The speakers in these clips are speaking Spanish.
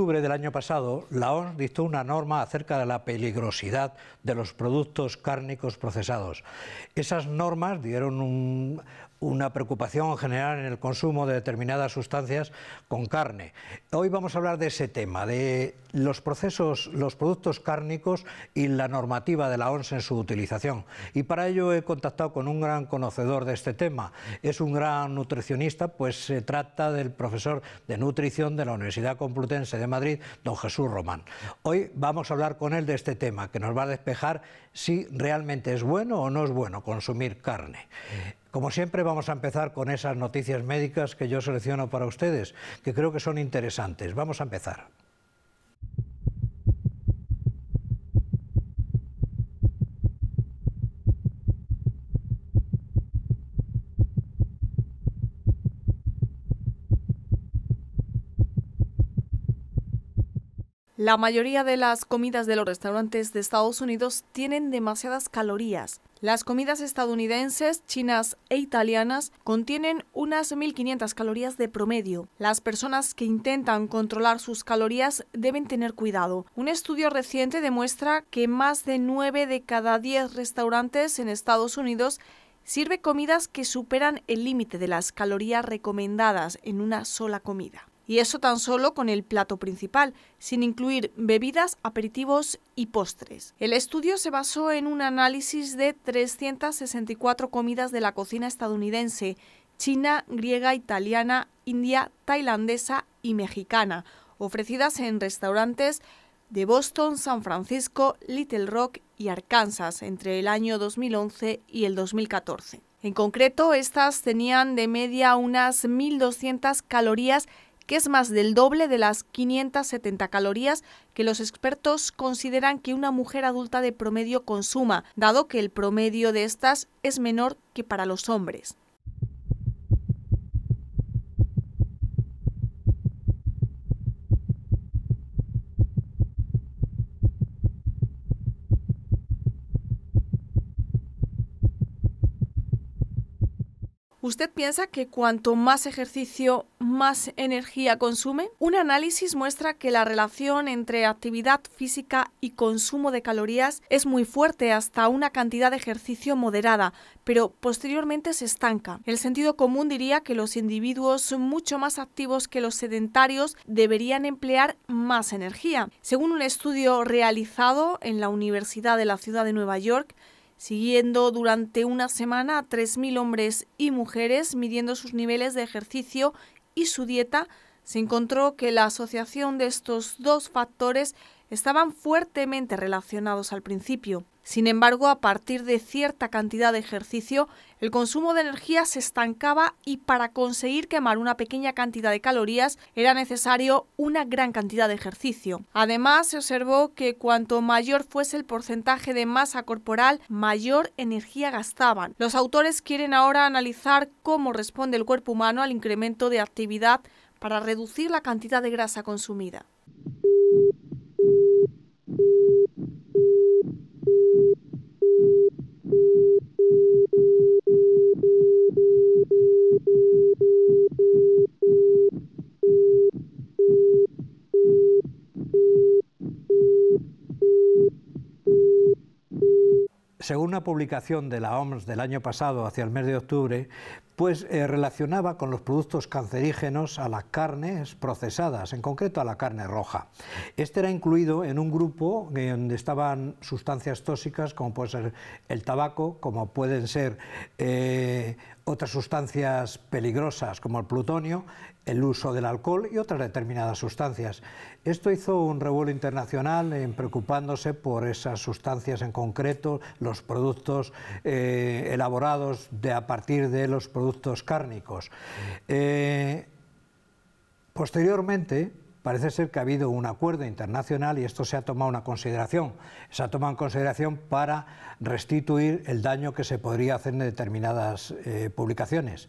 octubre del año pasado, la ONS dictó una norma acerca de la peligrosidad de los productos cárnicos procesados. Esas normas dieron un, una preocupación general en el consumo de determinadas sustancias con carne. Hoy vamos a hablar de ese tema, de los procesos, los productos cárnicos y la normativa de la ONS en su utilización. Y para ello he contactado con un gran conocedor de este tema. Es un gran nutricionista, pues se trata del profesor de nutrición de la Universidad Complutense de Madrid, don Jesús Román. Hoy vamos a hablar con él de este tema, que nos va a despejar si realmente es bueno o no es bueno consumir carne. Como siempre vamos a empezar con esas noticias médicas que yo selecciono para ustedes, que creo que son interesantes. Vamos a empezar. La mayoría de las comidas de los restaurantes de Estados Unidos tienen demasiadas calorías. Las comidas estadounidenses, chinas e italianas contienen unas 1.500 calorías de promedio. Las personas que intentan controlar sus calorías deben tener cuidado. Un estudio reciente demuestra que más de 9 de cada 10 restaurantes en Estados Unidos sirve comidas que superan el límite de las calorías recomendadas en una sola comida. Y eso tan solo con el plato principal, sin incluir bebidas, aperitivos y postres. El estudio se basó en un análisis de 364 comidas de la cocina estadounidense, china, griega, italiana, india, tailandesa y mexicana, ofrecidas en restaurantes de Boston, San Francisco, Little Rock y Arkansas entre el año 2011 y el 2014. En concreto, estas tenían de media unas 1.200 calorías que es más del doble de las 570 calorías que los expertos consideran que una mujer adulta de promedio consuma, dado que el promedio de estas es menor que para los hombres. ¿Usted piensa que cuanto más ejercicio, más energía consume? Un análisis muestra que la relación entre actividad física y consumo de calorías es muy fuerte hasta una cantidad de ejercicio moderada, pero posteriormente se estanca. El sentido común diría que los individuos mucho más activos que los sedentarios deberían emplear más energía. Según un estudio realizado en la Universidad de la Ciudad de Nueva York, siguiendo durante una semana a 3.000 hombres y mujeres midiendo sus niveles de ejercicio y su dieta, se encontró que la asociación de estos dos factores estaban fuertemente relacionados al principio. Sin embargo, a partir de cierta cantidad de ejercicio, el consumo de energía se estancaba y para conseguir quemar una pequeña cantidad de calorías era necesario una gran cantidad de ejercicio. Además, se observó que cuanto mayor fuese el porcentaje de masa corporal, mayor energía gastaban. Los autores quieren ahora analizar cómo responde el cuerpo humano al incremento de actividad para reducir la cantidad de grasa consumida. Según una publicación de la OMS del año pasado, hacia el mes de octubre, pues eh, relacionaba con los productos cancerígenos a las carnes procesadas, en concreto a la carne roja. Este era incluido en un grupo donde estaban sustancias tóxicas como puede ser el tabaco, como pueden ser eh, otras sustancias peligrosas como el plutonio, el uso del alcohol y otras determinadas sustancias. Esto hizo un revuelo internacional en preocupándose por esas sustancias en concreto, los productos eh, elaborados de, a partir de los productos cárnicos. Eh, posteriormente, parece ser que ha habido un acuerdo internacional y esto se ha tomado una consideración. Se ha tomado en consideración para restituir el daño que se podría hacer en determinadas eh, publicaciones.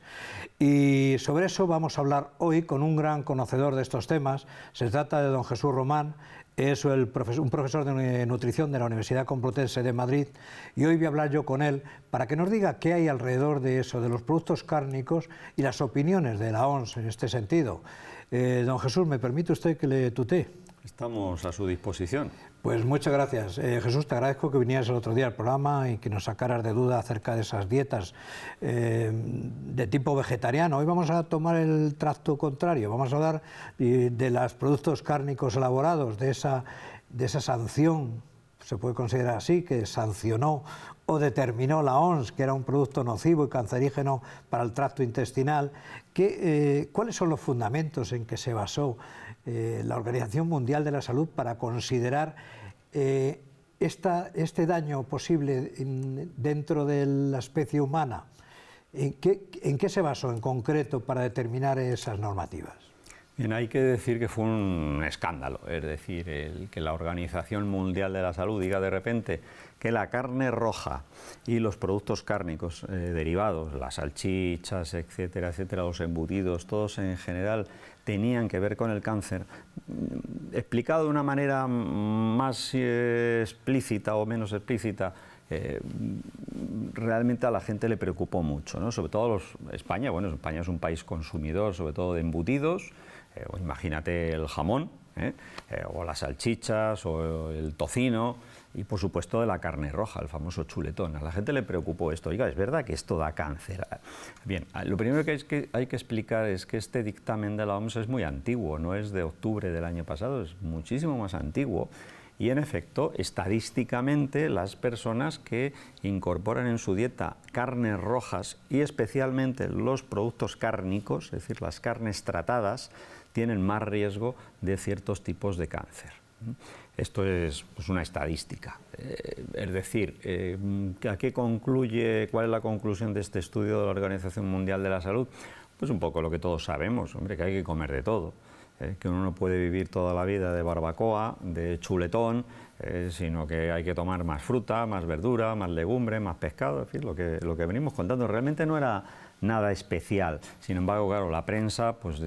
Y sobre eso vamos a hablar hoy con un gran conocedor de estos temas. Se trata de don Jesús Román, es un profesor de nutrición de la Universidad Complutense de Madrid y hoy voy a hablar yo con él para que nos diga qué hay alrededor de eso, de los productos cárnicos y las opiniones de la ONS en este sentido. Eh, don Jesús, ¿me permite usted que le tutee? Estamos a su disposición. Pues muchas gracias. Eh, Jesús, te agradezco que vinieras el otro día al programa y que nos sacaras de duda acerca de esas dietas eh, de tipo vegetariano. Hoy vamos a tomar el tracto contrario. Vamos a hablar de los productos cárnicos elaborados, de esa, de esa sanción se puede considerar así, que sancionó o determinó la ONS, que era un producto nocivo y cancerígeno para el tracto intestinal. Eh, ¿Cuáles son los fundamentos en que se basó eh, la Organización Mundial de la Salud para considerar eh, este daño posible dentro de la especie humana? ¿En qué, se basó en concreto para determinar esas normativas? Bien, hay que decir que fue un escándalo, es decir, que la Organización Mundial de la Salud diga de repente que la carne roja y los productos cárnicos eh, derivados, las salchichas, etcétera, etcétera, los embutidos, todos en general tenían que ver con el cáncer, mm, explicado de una manera más eh, explícita o menos explícita, eh, realmente a la gente le preocupó mucho, ¿no? sobre todo los, España, bueno, España es un país consumidor, sobre todo de embutidos, imagínate el jamón, o las salchichas, o el tocino, y por supuesto de la carne roja, el famoso chuletón. A la gente le preocupó esto, oiga, es verdad que esto da cáncer. Bien, ah, lo primero que hay que, hay que explicar es que este dictamen de la OMS es muy antiguo, no es de octubre del año pasado, es muchísimo más antiguo. Y en efecto, estadísticamente, las personas que incorporan en su dieta carnes rojas y especialmente los productos cárnicos, es decir, las carnes tratadas, tienen más riesgo de ciertos tipos de cáncer. Esto es pues, una estadística. Eh, es decir, eh, ¿a qué concluye, cuál es la conclusión de este estudio de la Organización Mundial de la Salud? Pues un poco lo que todos sabemos, hombre, que hay que comer de todo. ¿eh? que uno no puede vivir toda la vida de barbacoa, de chuletón, sino que hay que tomar más fruta, más verdura, más legumbre, más pescado, Es decir, lo que venimos contando. Realmente no era nada especial. Sin embargo, claro, la prensa, pues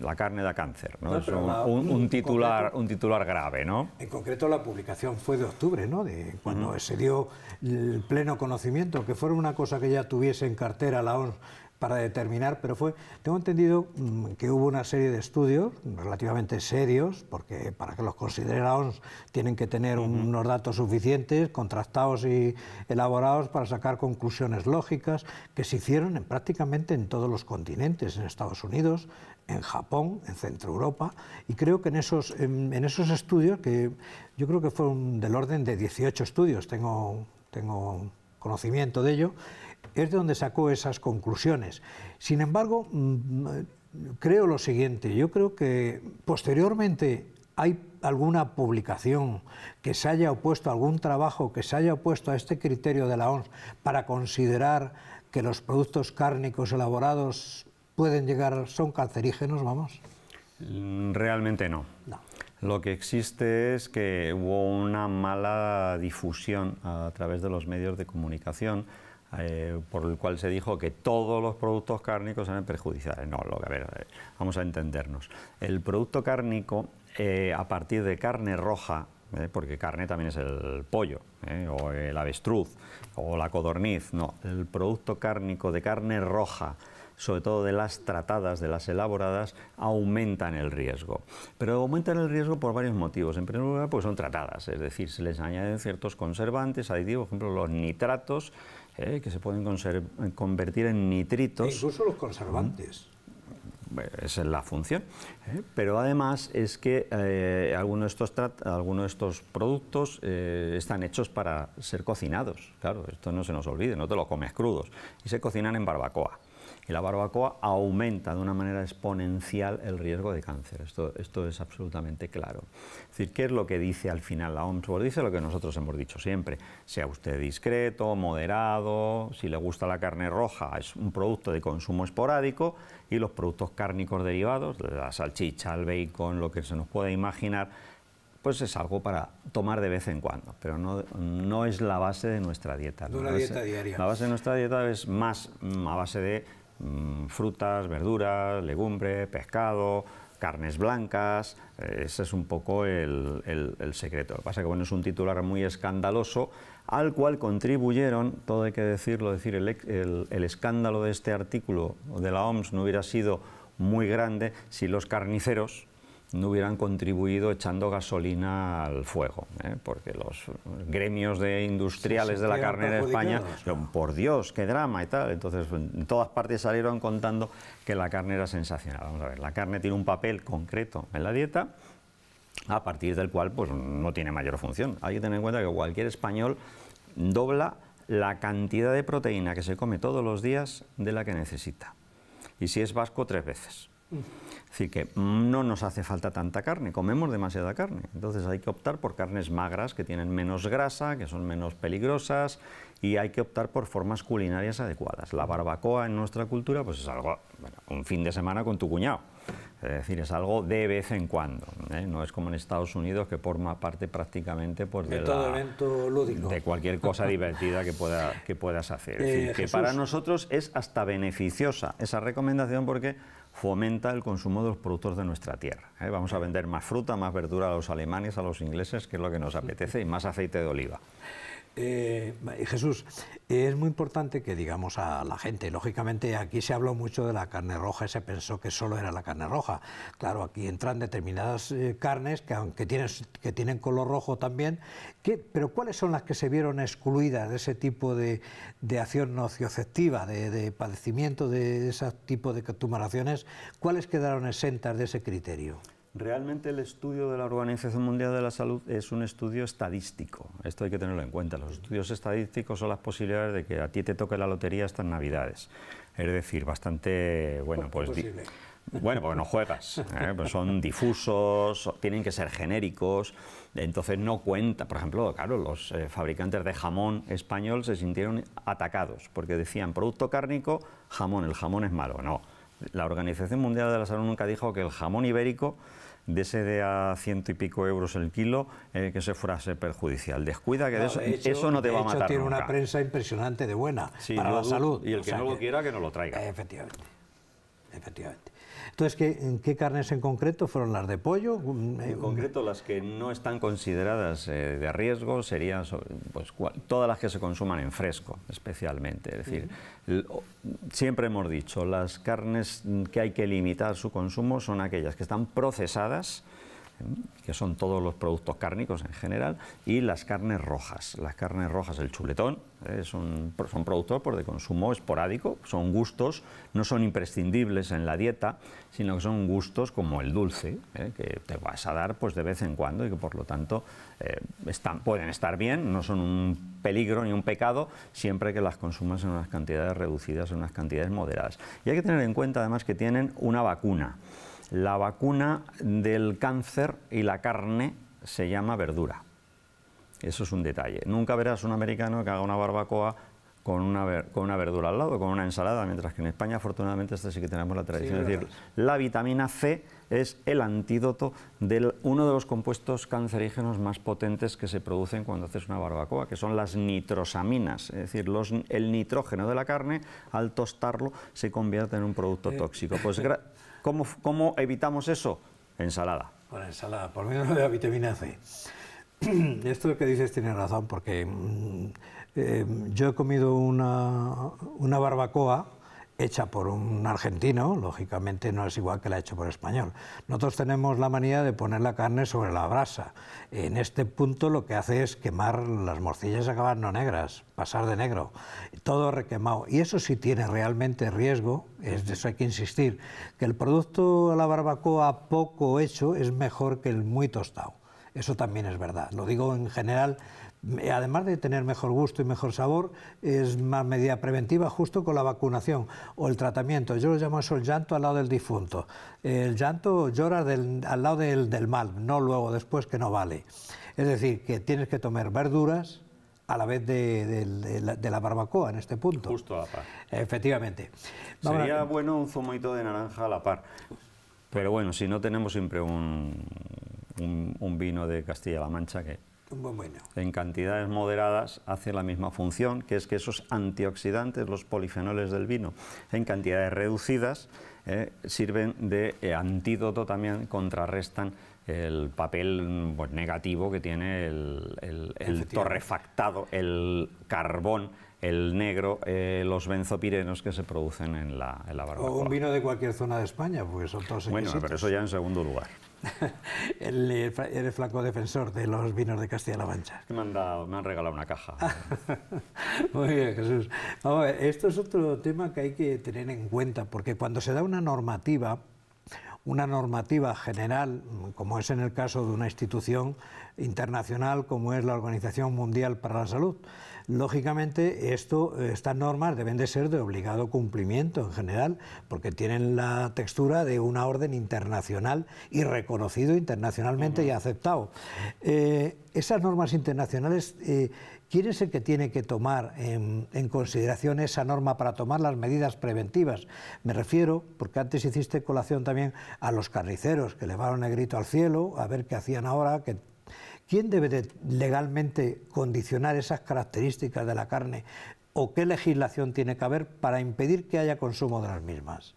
la carne da cáncer, ¿no? es un, titular, un titular grave, ¿no? En concreto, la publicación fue de octubre, ¿no? De cuando se dio el pleno conocimiento, que fuera una cosa que ya tuviese en cartera la ONU para determinar, pero fue, tengo entendido mm, que hubo una serie de estudios relativamente serios, porque para que los considere tienen que tener unos datos suficientes, contrastados y elaborados para sacar conclusiones lógicas, que se hicieron en, prácticamente en todos los continentes, en Estados Unidos, en Japón, en Centro Europa, y creo que en esos, esos estudios, que yo creo que fueron del orden de 18 estudios, tengo, tengo conocimiento de ello, es de donde sacó esas conclusiones. Sin embargo, mm, creo lo siguiente, yo creo que posteriormente hay alguna publicación que se haya opuesto, algún trabajo que se haya opuesto a este criterio de la OMS para considerar que los productos cárnicos elaborados pueden llegar, son cancerígenos, vamos? Mm, realmente no. Lo que existe es que hubo una mala difusión a través de los medios de comunicación eh, por el cual se dijo que todos los productos cárnicos eran perjudiciales. No, lo que a ver, eh, vamos a entendernos. El producto cárnico, eh, a partir de carne roja, porque carne también es el pollo, o el avestruz, o la codorniz. No, el producto cárnico de carne roja, sobre todo de las tratadas, de las elaboradas, aumentan el riesgo. Pero aumentan el riesgo por varios motivos. En primer lugar, pues son tratadas, es decir, se les añaden ciertos conservantes, aditivos, por ejemplo, los nitratos ¿eh? que se pueden convertir en nitritos. E incluso los conservantes. Esa es la función. ¿eh? Pero además es que eh, algunos, de estos algunos estos productos están hechos para ser cocinados. Claro, esto no se nos olvide, no te lo comes crudos. Y se cocinan en barbacoa y la barbacoa aumenta de una manera exponencial el riesgo de cáncer. Esto, esto es absolutamente claro. Es decir, ¿qué es lo que dice al final la OMS? dice lo que nosotros hemos dicho siempre. Sea usted discreto, moderado, si le gusta la carne roja, es un producto de consumo esporádico y los productos cárnicos derivados, la salchicha, el bacon, lo que se nos puede imaginar, pues es algo para tomar de vez en cuando, pero no, no es la base de nuestra dieta. No la dieta diaria. La base de nuestra dieta es más a base de Mm, frutas, verduras, legumbre, pescado, carnes blancas, eh, ese es un poco el, secreto. Lo que pasa es que bueno, es un titular muy escandaloso, al cual contribuyeron, todo hay que decirlo, decir, el, el escándalo de este artículo de la OMS no hubiera sido muy grande si los carniceros, no hubieran contribuido echando gasolina al fuego, ¿eh? porque los gremios de industriales de la carne de España, por Dios, qué drama y tal. Entonces, en todas partes salieron contando que la carne era sensacional. Vamos a ver, la carne tiene un papel concreto en la dieta, a partir del cual pues, no tiene mayor función. Hay que tener en cuenta que cualquier español dobla la cantidad de proteína que se come todos los días de la que necesita. Y si es vasco, tres veces. Mm. ...es decir, que no nos hace falta tanta carne, comemos demasiada carne. Entonces hay que optar por carnes magras que tienen menos grasa, que son menos peligrosas y hay que optar por formas culinarias adecuadas. La barbacoa en nuestra cultura pues es algo, un fin de semana con tu cuñado. Es decir, es algo de vez en cuando. ¿eh? No es como en Estados Unidos que forma parte prácticamente pues, de, cualquier cosa divertida que, pueda, que puedas hacer. Eh, que para nosotros es hasta beneficiosa esa recomendación porque fomenta el consumo de los productos de nuestra tierra. ¿eh? Vamos a vender más fruta, más verdura a los alemanes, a los ingleses, que es lo que nos apetece, y más aceite de oliva. Eh, Jesús, es muy importante que digamos a la gente, lógicamente aquí se habló mucho de la carne roja y se pensó que solo era la carne roja. Claro, aquí entran determinadas eh, carnes que aunque tienen, que tienen color rojo también, pero ¿cuáles son las que se vieron excluidas de ese tipo de, acción nocioceptiva, de, padecimiento de ese tipo de tumoraciones, ¿Cuáles quedaron exentas de ese criterio? Realmente el estudio de la Organización Mundial de la Salud es un estudio estadístico. Esto hay que tenerlo en cuenta. Los estudios estadísticos son las posibilidades de que a ti te toque la lotería estas Navidades. Es decir, bastante, bueno, pues... pues bueno, porque no juegas, ¿eh? pues son difusos, tienen que ser genéricos, entonces no cuenta. Por ejemplo, claro, los eh, fabricantes de jamón español se sintieron atacados porque decían producto cárnico, jamón, el jamón es malo. No, la Organización Mundial de la Salud nunca dijo que el jamón ibérico de ese de a ciento y pico euros el kilo, eh, que se fuera a ser perjudicial. Descuida que eso, no te va a matar. Eso tiene una prensa impresionante de buena para la salud. Y el que no lo quiera, que no lo traiga. Efectivamente. Efectivamente. Entonces, ¿qué, ¿qué, carnes en concreto fueron las de pollo? Mm, eh, en concreto, las que no están consideradas eh, de riesgo serían pues, todas las que se consuman en fresco, especialmente. Es decir, siempre hemos dicho, las carnes mm, que hay que limitar su consumo son aquellas que están procesadas ¿eh? que son todos los productos cárnicos en general, y las carnes rojas. Las carnes rojas, el chuletón, ¿eh? son, productos por de consumo esporádico, son gustos, no son imprescindibles en la dieta, sino que son gustos como el dulce, ¿eh? que te vas a dar pues, de vez en cuando y que por lo tanto pueden estar bien, no son un peligro ni un pecado, siempre que las consumas en unas cantidades reducidas, en unas cantidades moderadas. Y hay que tener en cuenta además que tienen una vacuna. La vacuna del cáncer y la carne se llama verdura. Eso es un detalle. Nunca verás un americano que haga una barbacoa con una, con una verdura al lado, con una ensalada, mientras que en España afortunadamente esta sí que tenemos la tradición. es decir, la vitamina C es el antídoto de uno de los compuestos cancerígenos más potentes que se producen cuando haces una barbacoa, que son las nitrosaminas, es decir, el nitrógeno de la carne al tostarlo se convierte en un producto eh. tóxico. Pues ¿Cómo, evitamos eso? Ensalada. Bueno, ensalada, por medio de la vitamina C. Esto que dices tiene razón, porque mm, eh, yo he comido una, una barbacoa hecha por un argentino, lógicamente no es igual que la hecha por español. Nosotros tenemos la manía de poner la carne sobre la brasa. En este punto lo que hace es quemar las morcillas acabar no negras, pasar de negro, todo requemado. Y eso sí tiene realmente riesgo, es de eso hay que insistir, que el producto a la barbacoa poco hecho es mejor que el muy tostado. Eso también es verdad. Lo digo en general además de tener mejor gusto y mejor sabor, es más medida preventiva justo con la vacunación o el tratamiento. Yo lo llamo eso el llanto al lado del difunto. El llanto llora al lado del, mal, no luego después que no vale. Es decir, que tienes que tomar verduras, a la vez de, la, barbacoa en este punto. Justo a la par. Efectivamente. Sería bueno un zumoito de naranja a la par. Pero bueno, si no tenemos siempre un vino de Castilla-La Mancha que en cantidades moderadas hace la misma función, que es que esos antioxidantes, los polifenoles del vino, en cantidades reducidas, eh, sirven de eh, antídoto también, contrarrestan el papel pues, negativo que tiene el, torrefactado, el carbón, el negro, eh, los benzopirenos que se producen en la, en barbacoa. O un vino de cualquier zona de España, porque son todos Bueno, pero eso ya en segundo lugar. el, eres flaco defensor de los vinos de Castilla-La Mancha. me han, regalado una caja. Muy bien, Jesús. esto es otro tema que hay que tener en cuenta, porque cuando se da una normativa, una normativa general, como es en el caso de una institución internacional como es la Organización Mundial para la Salud, Lógicamente, esto, estas normas deben de ser de obligado cumplimiento en general, porque tienen la textura de una orden internacional y reconocido internacionalmente y aceptado. Eh, esas normas internacionales, eh, ¿quién es el que tiene que tomar en, consideración esa norma para tomar las medidas preventivas? Me refiero, porque antes hiciste colación también a los carniceros que levaron el grito al cielo a ver qué hacían ahora, que ¿Quién debe legalmente condicionar esas características de la carne o qué legislación tiene que haber para impedir que haya consumo de las mismas?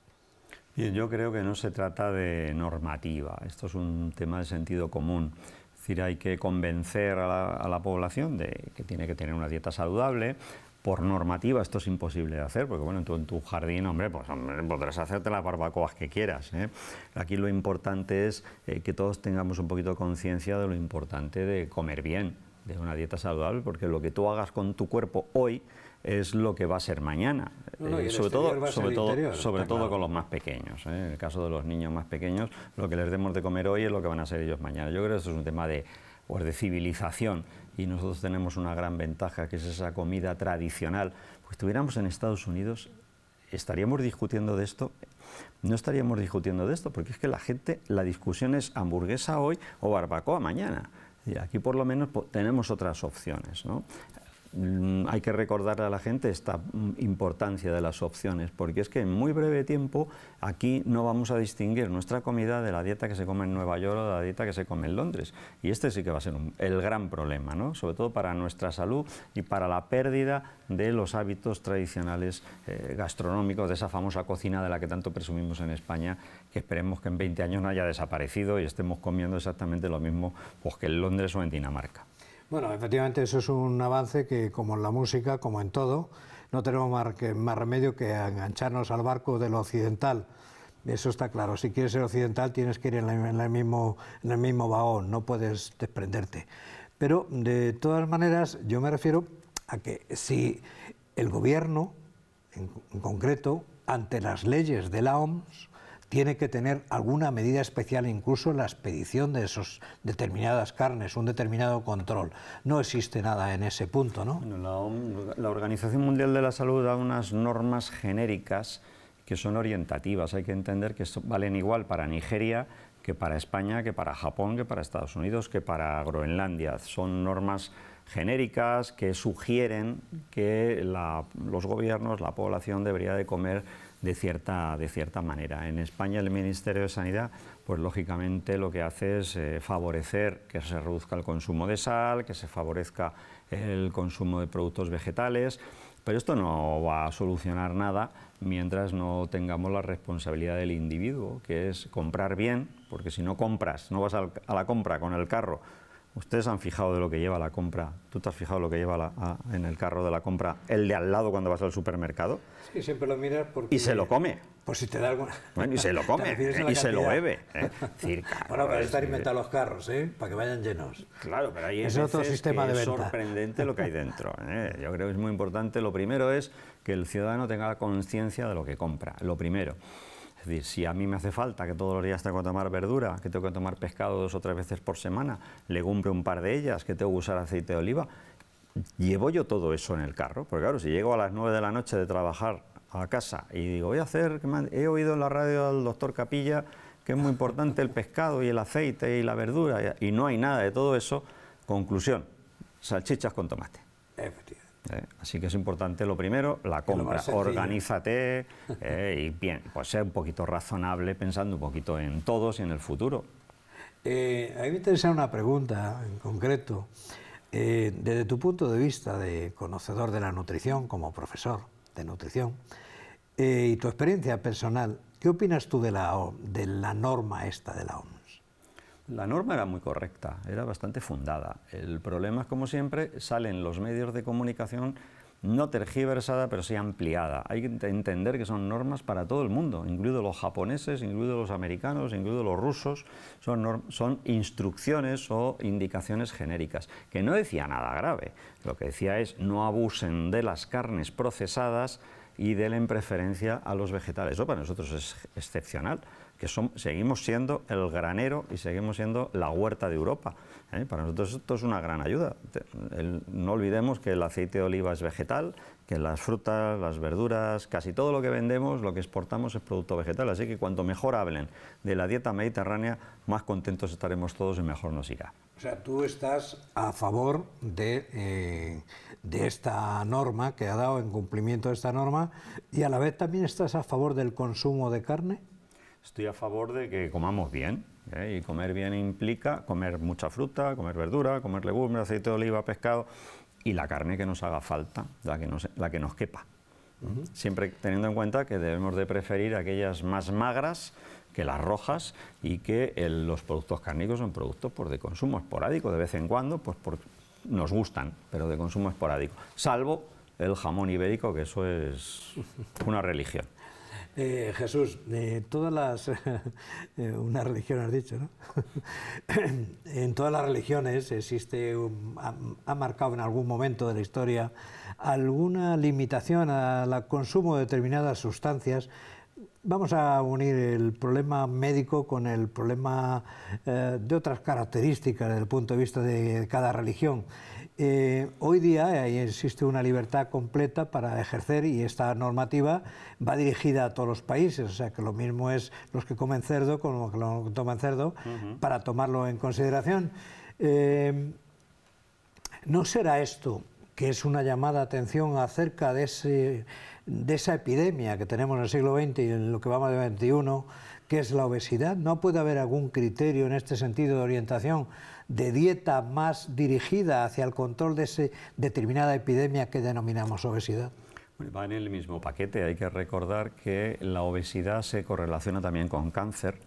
Bien, yo creo que no se trata de normativa, esto es un tema de sentido común. Es decir, hay que convencer a la, a la población de que tiene que tener una dieta saludable, por normativa esto es imposible de hacer, porque bueno, tú en tu jardín, hombre, pues podrás hacerte las barbacoas que quieras. ¿eh? Aquí lo importante es eh, que todos tengamos un poquito de conciencia de lo importante de comer bien, de una dieta saludable, porque lo que tú hagas con tu cuerpo hoy es lo que va a ser mañana. Eh, sobre todo, sobre, todo, sobre todo con los más pequeños. En el caso de los niños más pequeños, lo que les demos de comer hoy es lo que van a ser ellos mañana. Yo creo que eso es un tema de es de civilización, y nosotros tenemos una gran ventaja, que es esa comida tradicional, pues estuviéramos en Estados Unidos, estaríamos discutiendo de esto, no estaríamos discutiendo de esto, porque es que la gente, la discusión es hamburguesa hoy o barbacoa mañana. Y aquí por lo menos tenemos otras opciones. ¿no? Mm, hay que recordarle a la gente esta mm, importancia de las opciones, porque es que en muy breve tiempo aquí no vamos a distinguir nuestra comida de la dieta que se come en Nueva York o de la dieta que se come en Londres. Y este sí que va a ser el gran problema, ¿no? sobre todo para nuestra salud y para la pérdida de los hábitos tradicionales eh, gastronómicos, de esa famosa cocina de la que tanto presumimos en España, que esperemos que en 20 años no haya desaparecido y estemos comiendo exactamente lo mismo pues, que en Londres o en Dinamarca. Bueno, efectivamente eso es un avance que, como en la música, como en todo, no tenemos más, remedio que engancharnos al barco de lo occidental. Eso está claro. Si quieres ser occidental, tienes que ir en, el, mismo, en el mismo vagón, no puedes desprenderte. Pero, de todas maneras, yo me refiero a que si el gobierno, en concreto, ante las leyes de la OMS, tiene que tener alguna medida especial incluso en la expedición de esas determinadas carnes, un determinado control. No existe nada en ese punto, ¿no? La, Organización Mundial de la Salud da unas normas genéricas que son orientativas. Hay que entender que valen igual para Nigeria que para España, que para Japón, que para Estados Unidos, que para Groenlandia. Son normas genéricas que sugieren que los gobiernos, la población debería de comer de cierta, de cierta manera. En España el Ministerio de Sanidad, pues lógicamente lo que hace es eh, favorecer que se reduzca el consumo de sal, que se favorezca el consumo de productos vegetales, pero esto no va a solucionar nada mientras no tengamos la responsabilidad del individuo, que es comprar bien, porque si no compras, no vas a la compra con el carro Ustedes han fijado de lo que lleva la compra. ¿Tú te has fijado lo que lleva en el carro de la compra el de al lado cuando vas al supermercado? Sí, siempre lo miras porque... Y se lo come. Por si te da alguna... Bueno, y se lo come, eh, y se lo bebe. Eh. bueno, pero estar inventando los carros, ¿eh? Para que vayan llenos. Claro, pero ahí es otro sistema de venta. Es sorprendente lo que hay dentro. Eh. Yo creo que es muy importante. Lo primero es que el ciudadano tenga conciencia de lo que compra. Lo primero. Es decir, si a mí me hace falta que todos los días tengo que tomar verdura, que tengo que tomar pescado dos o tres veces por semana, legumbre un par de ellas, que tengo que usar aceite de oliva, llevo yo todo eso en el carro. Porque claro, si llego a las nueve de la noche de trabajar a casa y digo, voy a hacer, he oído en la radio al doctor Capilla que es muy importante el pescado y el aceite y la verdura, y no hay nada de todo eso, conclusión, salchichas con tomate. Efectivamente. ¿eh? Así que es importante lo primero, la compra. Organízate ¿eh? y bien, pues sea un poquito razonable pensando un poquito en todos y en el futuro. Eh, a mí me interesa una pregunta en concreto. desde tu punto de vista de conocedor de la nutrición, como profesor de nutrición, y tu experiencia personal, ¿qué opinas tú de la, de la norma esta de la OMS? La norma era muy correcta, era bastante fundada. El problema es, como siempre, salen los medios de comunicación no tergiversada, pero sí ampliada. Hay que entender que son normas para todo el mundo, incluidos los japoneses, incluidos los americanos, incluidos los rusos. Son, instrucciones o indicaciones genéricas, que no decía nada grave. Lo que decía es no abusen de las carnes procesadas y en preferencia a los vegetales. Eso para nosotros es excepcional que seguimos siendo el granero y seguimos siendo la huerta de Europa. ¿eh? Para nosotros esto es una gran ayuda. no olvidemos que el aceite de oliva es vegetal, que las frutas, las verduras, casi todo lo que vendemos, lo que exportamos es producto vegetal. Así que cuanto mejor hablen de la dieta mediterránea, más contentos estaremos todos y mejor nos irá. O sea, tú estás a favor de, eh, de esta norma que ha dado en cumplimiento de esta norma y a la vez también estás a favor del consumo de carne estoy a favor de que comamos bien. ¿eh? Y comer bien implica comer mucha fruta, comer verdura, comer legumbres, aceite de oliva, pescado y la carne que nos haga falta, la que nos, quepa. Siempre teniendo en cuenta que debemos de preferir aquellas más magras que las rojas y que los productos cárnicos son productos por de consumo esporádico de vez en cuando, pues nos gustan, pero de consumo esporádico, salvo el jamón ibérico, que eso es una religión. Eh, Jesús, todas las. Eh, una religión dicho, ¿no? en todas las religiones existe. ha, marcado en algún momento de la historia alguna limitación al consumo de determinadas sustancias. Vamos a unir el problema médico con el problema eh, de otras características desde el punto de vista de cada religión. Eh, hoy día eh, existe una libertad completa para ejercer y esta normativa va dirigida a todos los países, o sea que lo mismo es los que comen cerdo como los que toman cerdo, para tomarlo en consideración. Eh, ¿No será esto que es una llamada de atención acerca de, esa epidemia que tenemos en el siglo XX y en lo que vamos de XXI, que es la obesidad? ¿No puede haber algún criterio en este sentido de orientación de dieta más dirigida hacia el control de esa determinada epidemia que denominamos obesidad? Va en el mismo paquete. Hay que recordar que la obesidad se correlaciona también con cáncer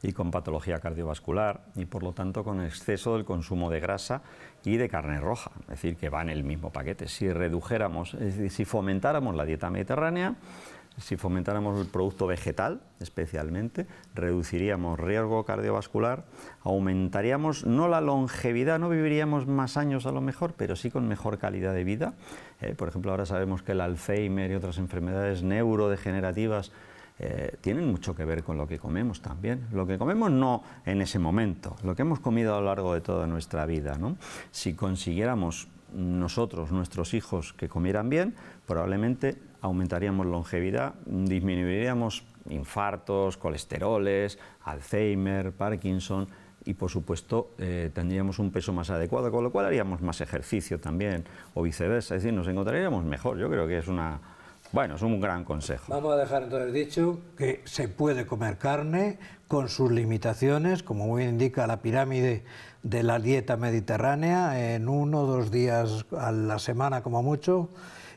y con patología cardiovascular y por lo tanto con exceso del consumo de grasa y de carne roja, es decir, que va en el mismo paquete. Si redujéramos, si fomentáramos la dieta mediterránea, si fomentáramos el producto vegetal, especialmente, reduciríamos riesgo cardiovascular, aumentaríamos no la longevidad, no viviríamos más años a lo mejor, pero sí con mejor calidad de vida. Eh, por ejemplo, ahora sabemos que el Alzheimer y otras enfermedades neurodegenerativas eh, tienen mucho que ver con lo que comemos también. Lo que comemos no en ese momento, lo que hemos comido a lo largo de toda nuestra vida. Si consiguiéramos nosotros, nuestros hijos, que comieran bien, probablemente aumentaríamos longevidad, disminuiríamos infartos, colesteroles, Alzheimer, Parkinson y por supuesto eh, tendríamos un peso más adecuado, con lo cual haríamos más ejercicio también o viceversa, es decir, nos encontraríamos mejor, yo creo que es una, bueno, es un gran consejo. Vamos a dejar entonces dicho que se puede comer carne con sus limitaciones, como muy indica la pirámide de la dieta mediterránea, en uno o dos días a la semana como mucho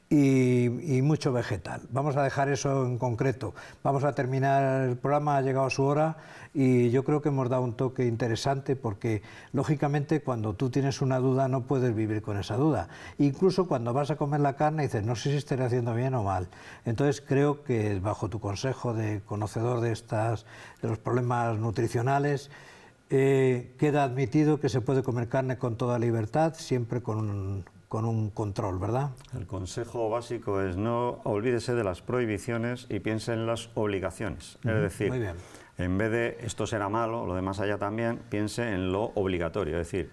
y, mucho vegetal. Vamos a dejar eso en concreto. Vamos a terminar el programa, ha llegado su hora y yo creo que hemos dado un toque interesante porque, lógicamente, cuando tú tienes una duda no puedes vivir con esa duda. Incluso cuando vas a comer la carne dices, no sé si estaré haciendo bien o mal. Entonces creo que bajo tu consejo de conocedor de, estas, de los problemas nutricionales, eh, queda admitido que se puede comer carne con toda libertad, siempre con un, con un control, ¿verdad? El consejo básico es no olvídese de las prohibiciones y piense en las obligaciones. Es decir, en vez de esto será malo, lo demás allá también, piense en lo obligatorio. Es decir,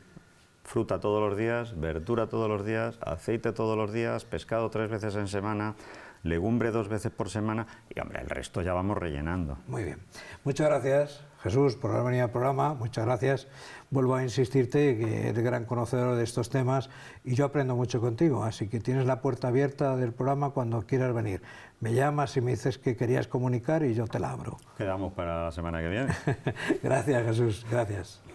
fruta todos los días, verdura todos los días, aceite todos los días, pescado tres veces en semana, legumbre dos veces por semana y, el resto ya vamos rellenando. Muy bien. Muchas gracias. Jesús, por haber venido al programa, muchas gracias. Vuelvo a insistirte que eres gran conocedor de estos temas y yo aprendo mucho contigo, así que tienes la puerta abierta del programa cuando quieras venir. Me llamas y me dices que querías comunicar y yo te la abro. Quedamos para la semana que viene. gracias, Jesús, gracias.